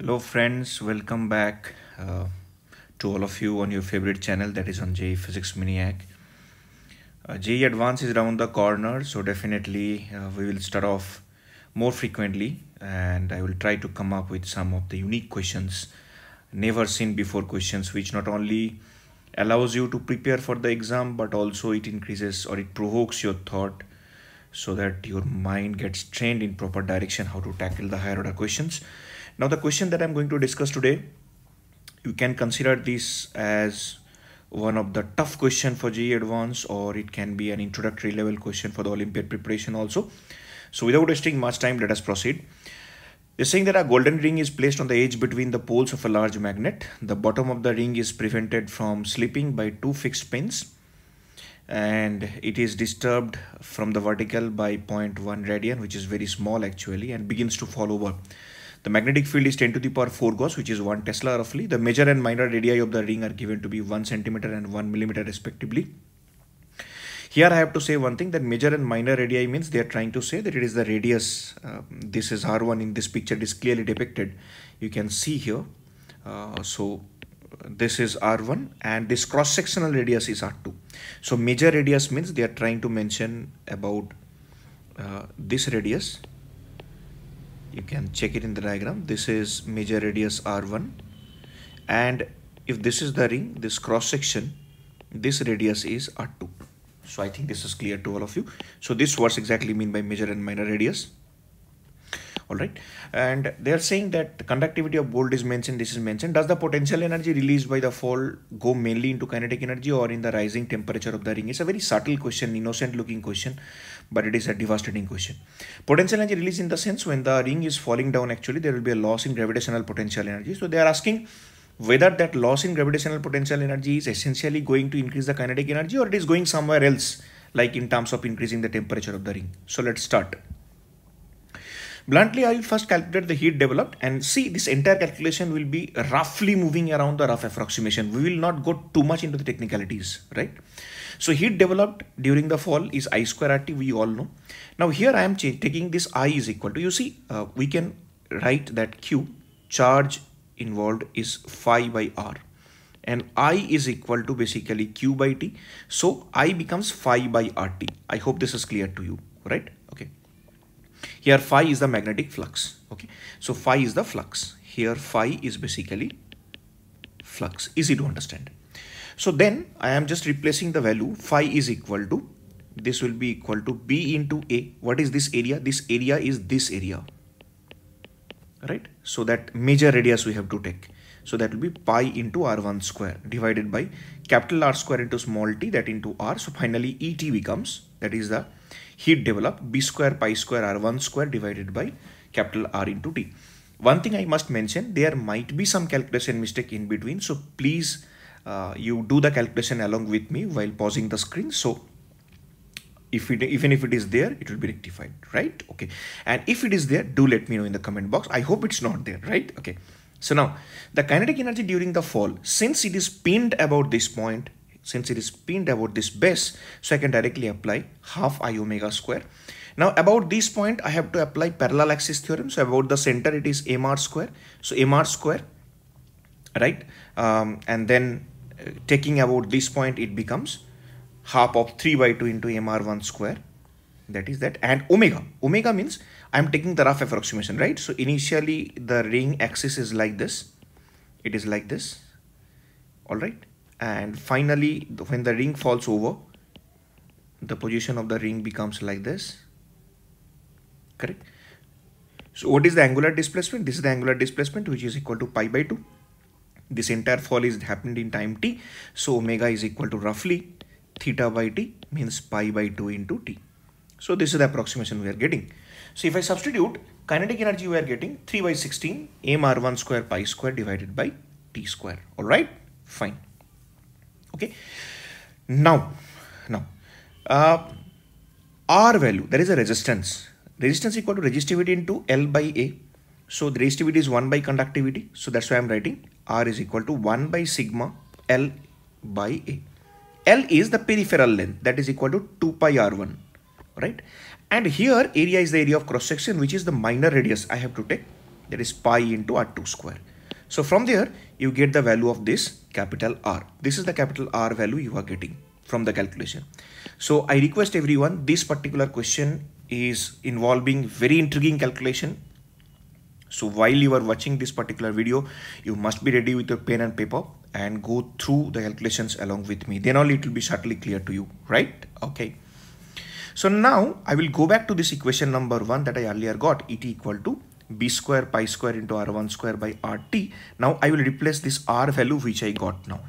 hello friends welcome back uh, to all of you on your favorite channel that is on J Physics Miniac uh, JE Advance is around the corner so definitely uh, we will start off more frequently and I will try to come up with some of the unique questions never seen before questions which not only allows you to prepare for the exam but also it increases or it provokes your thought so that your mind gets trained in proper direction how to tackle the higher order questions now the question that I'm going to discuss today, you can consider this as one of the tough question for GE Advanced or it can be an introductory level question for the Olympiad preparation also. So without wasting much time, let us proceed. They're saying that a golden ring is placed on the edge between the poles of a large magnet. The bottom of the ring is prevented from slipping by two fixed pins and it is disturbed from the vertical by 0.1 radian which is very small actually and begins to fall over. The magnetic field is 10 to the power 4 Gauss, which is 1 Tesla roughly. The major and minor radii of the ring are given to be 1 centimeter and 1 millimeter respectively. Here I have to say one thing that major and minor radii means they are trying to say that it is the radius. Uh, this is R1 in this picture it is clearly depicted. You can see here. Uh, so this is R1 and this cross-sectional radius is R2. So major radius means they are trying to mention about uh, this radius you can check it in the diagram this is major radius r1 and if this is the ring this cross section this radius is r2 so i think this is clear to all of you so this what's exactly mean by major and minor radius all right and they are saying that conductivity of gold is mentioned this is mentioned does the potential energy released by the fall go mainly into kinetic energy or in the rising temperature of the ring it's a very subtle question innocent looking question but it is a devastating question potential energy released in the sense when the ring is falling down actually there will be a loss in gravitational potential energy so they are asking whether that loss in gravitational potential energy is essentially going to increase the kinetic energy or it is going somewhere else like in terms of increasing the temperature of the ring. So let's start. Bluntly, I will first calculate the heat developed and see this entire calculation will be roughly moving around the rough approximation. We will not go too much into the technicalities, right? So heat developed during the fall is I square RT, we all know. Now here I am taking this I is equal to, you see, uh, we can write that Q, charge involved is phi by R and I is equal to basically Q by T. So I becomes phi by RT. I hope this is clear to you, right? Okay here phi is the magnetic flux okay so phi is the flux here phi is basically flux easy to understand so then i am just replacing the value phi is equal to this will be equal to b into a what is this area this area is this area right so that major radius we have to take so that will be pi into r1 square divided by capital R square into small t that into r. So finally et becomes that is the heat developed b square pi square r1 square divided by capital R into t. One thing I must mention, there might be some calculation mistake in between. So please, uh, you do the calculation along with me while pausing the screen. So if it even if it is there it will be rectified right okay and if it is there do let me know in the comment box i hope it's not there right okay so now the kinetic energy during the fall since it is pinned about this point since it is pinned about this base so I can directly apply half i omega square. Now about this point I have to apply parallel axis theorem so about the center it is mr square so mr square right um, and then uh, taking about this point it becomes half of 3 by 2 into mr1 square that is that and omega omega means i'm taking the rough approximation right so initially the ring axis is like this it is like this all right and finally when the ring falls over the position of the ring becomes like this correct so what is the angular displacement this is the angular displacement which is equal to pi by 2 this entire fall is happened in time t so omega is equal to roughly theta by t means pi by 2 into t so this is the approximation we are getting so if i substitute kinetic energy we are getting 3 by 16 m r1 square pi square divided by t square all right fine okay now now uh, r value there is a resistance resistance equal to resistivity into l by a so the resistivity is 1 by conductivity so that's why i'm writing r is equal to 1 by sigma l by a l is the peripheral length that is equal to 2 pi r1 right and here area is the area of cross section which is the minor radius i have to take that is pi into r2 square so from there, you get the value of this capital R. This is the capital R value you are getting from the calculation. So I request everyone, this particular question is involving very intriguing calculation. So while you are watching this particular video, you must be ready with your pen and paper and go through the calculations along with me. Then only it will be subtly clear to you, right? Okay. So now I will go back to this equation number one that I earlier got, et equal to b square pi square into r1 square by rt. Now I will replace this r value which I got now.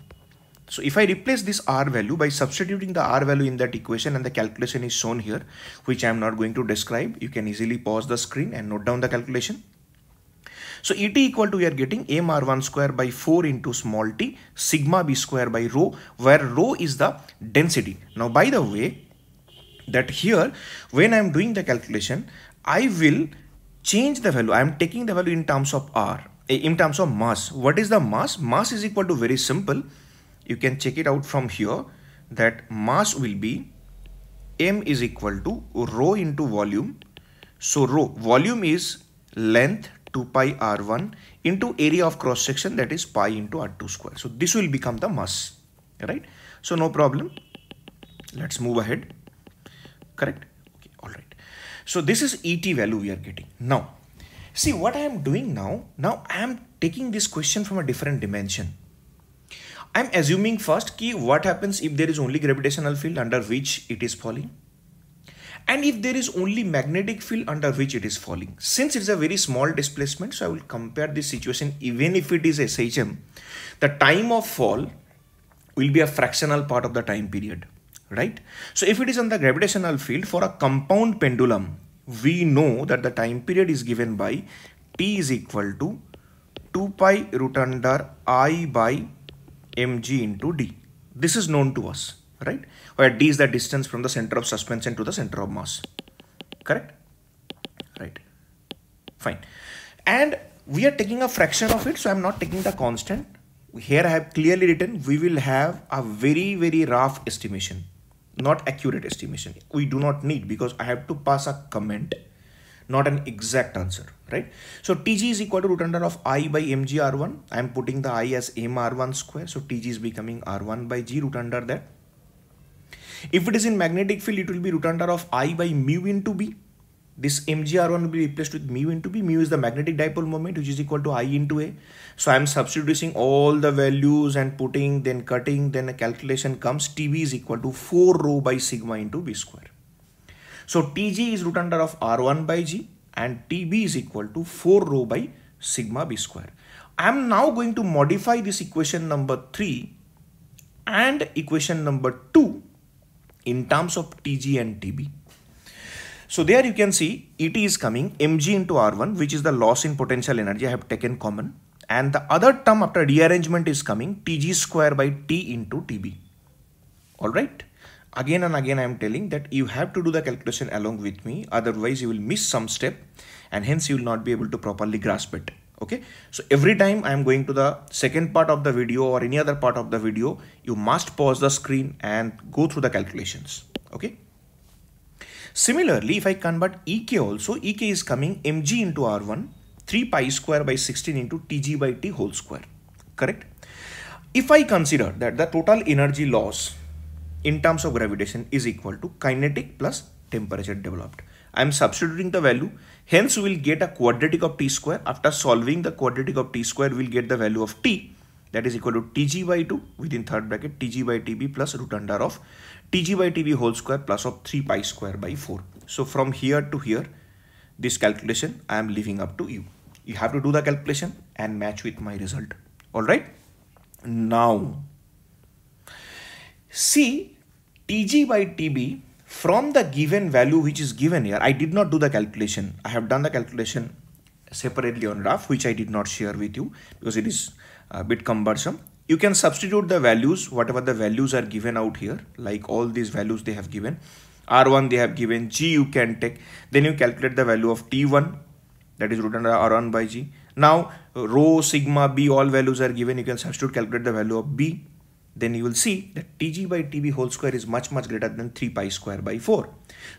So if I replace this r value by substituting the r value in that equation and the calculation is shown here, which I am not going to describe, you can easily pause the screen and note down the calculation. So ET equal to we are getting mR1 square by 4 into small t sigma b square by rho where rho is the density. Now by the way that here when I am doing the calculation I will change the value. I am taking the value in terms of R, eh, in terms of mass. What is the mass? Mass is equal to very simple. You can check it out from here that mass will be m is equal to rho into volume. So rho volume is length 2 pi r1 into area of cross section that is pi into r2 square. So this will become the mass, right? So no problem. Let's move ahead. Correct. So this is ET value we are getting. Now, see what I am doing now, now I am taking this question from a different dimension. I'm assuming first key what happens if there is only gravitational field under which it is falling and if there is only magnetic field under which it is falling. Since it's a very small displacement, so I will compare this situation even if it is SHM, the time of fall will be a fractional part of the time period right? So if it is on the gravitational field for a compound pendulum, we know that the time period is given by t is equal to 2 pi root under i by mg into d. This is known to us, right? Where d is the distance from the center of suspension to the center of mass, correct? Right, fine. And we are taking a fraction of it, so I'm not taking the constant. Here I have clearly written, we will have a very, very rough estimation not accurate estimation we do not need because i have to pass a comment not an exact answer right so tg is equal to root under of i by mg r1 i am putting the i as m r1 square so tg is becoming r1 by g root under that if it is in magnetic field it will be root under of i by mu into b this mgr1 will be replaced with mu into b mu is the magnetic dipole moment which is equal to i into a so i am substituting all the values and putting then cutting then a calculation comes tb is equal to 4 rho by sigma into b square so tg is root under of r1 by g and tb is equal to 4 rho by sigma b square i am now going to modify this equation number 3 and equation number 2 in terms of tg and tb so there you can see it is coming mg into r1 which is the loss in potential energy I have taken common and the other term after rearrangement is coming tg square by t into tb. Alright. Again and again I am telling that you have to do the calculation along with me otherwise you will miss some step and hence you will not be able to properly grasp it. Okay. So every time I am going to the second part of the video or any other part of the video you must pause the screen and go through the calculations. Okay. Similarly, if I convert Ek also, Ek is coming mg into R1, 3 pi square by 16 into Tg by T whole square, correct? If I consider that the total energy loss in terms of gravitation is equal to kinetic plus temperature developed. I am substituting the value. Hence, we will get a quadratic of t square. After solving the quadratic of t square, we will get the value of t that is equal to tg by 2 within third bracket tg by tb plus root under of tg by tb whole square plus of 3 pi square by 4. So from here to here, this calculation I am leaving up to you. You have to do the calculation and match with my result. All right. Now, see tg by tb from the given value which is given here. I did not do the calculation. I have done the calculation separately on rough, which I did not share with you because it is a bit cumbersome. You can substitute the values, whatever the values are given out here, like all these values they have given. R1 they have given, G you can take. Then you calculate the value of T1, that is root under R1 by G. Now, rho, sigma, B, all values are given. You can substitute, calculate the value of B. Then you will see that Tg by Tb whole square is much, much greater than 3 pi square by 4.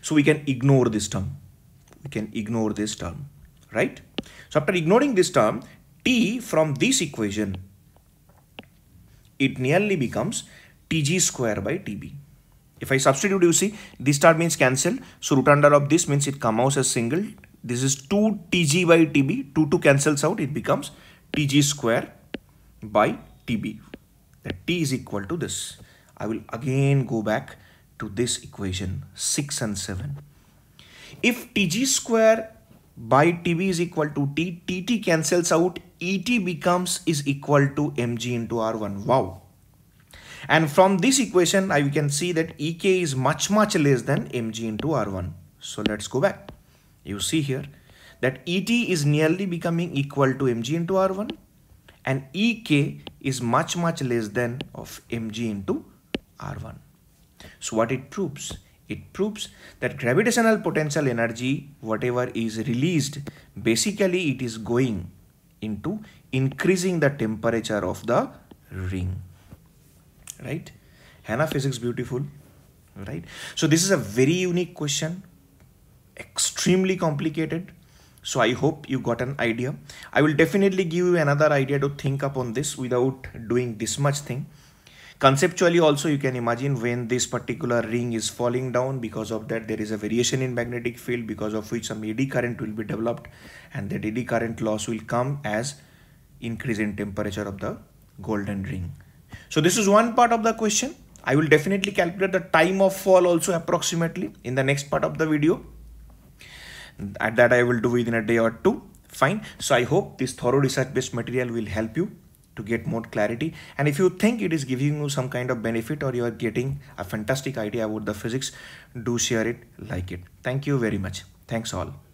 So we can ignore this term. We can ignore this term, right? So after ignoring this term, T from this equation it nearly becomes Tg square by Tb. If I substitute, you see, this term means cancel. So root under of this means it comes out as single. This is 2 Tg by Tb. 2 2 cancels out. It becomes Tg square by Tb. That T is equal to this. I will again go back to this equation 6 and 7. If Tg square by Tb is equal to T, Tt cancels out ET becomes is equal to mg into R1. Wow. And from this equation, I can see that EK is much, much less than mg into R1. So let's go back. You see here that ET is nearly becoming equal to mg into R1 and EK is much, much less than of mg into R1. So what it proves? It proves that gravitational potential energy, whatever is released, basically it is going into increasing the temperature of the ring right Henna physics beautiful right so this is a very unique question extremely complicated so i hope you got an idea i will definitely give you another idea to think upon this without doing this much thing Conceptually also you can imagine when this particular ring is falling down because of that there is a variation in magnetic field because of which some eddy current will be developed and that eddy current loss will come as increase in temperature of the golden ring. So this is one part of the question. I will definitely calculate the time of fall also approximately in the next part of the video. At that I will do within a day or two. Fine. So I hope this thorough research based material will help you to get more clarity and if you think it is giving you some kind of benefit or you are getting a fantastic idea about the physics do share it like it thank you very much thanks all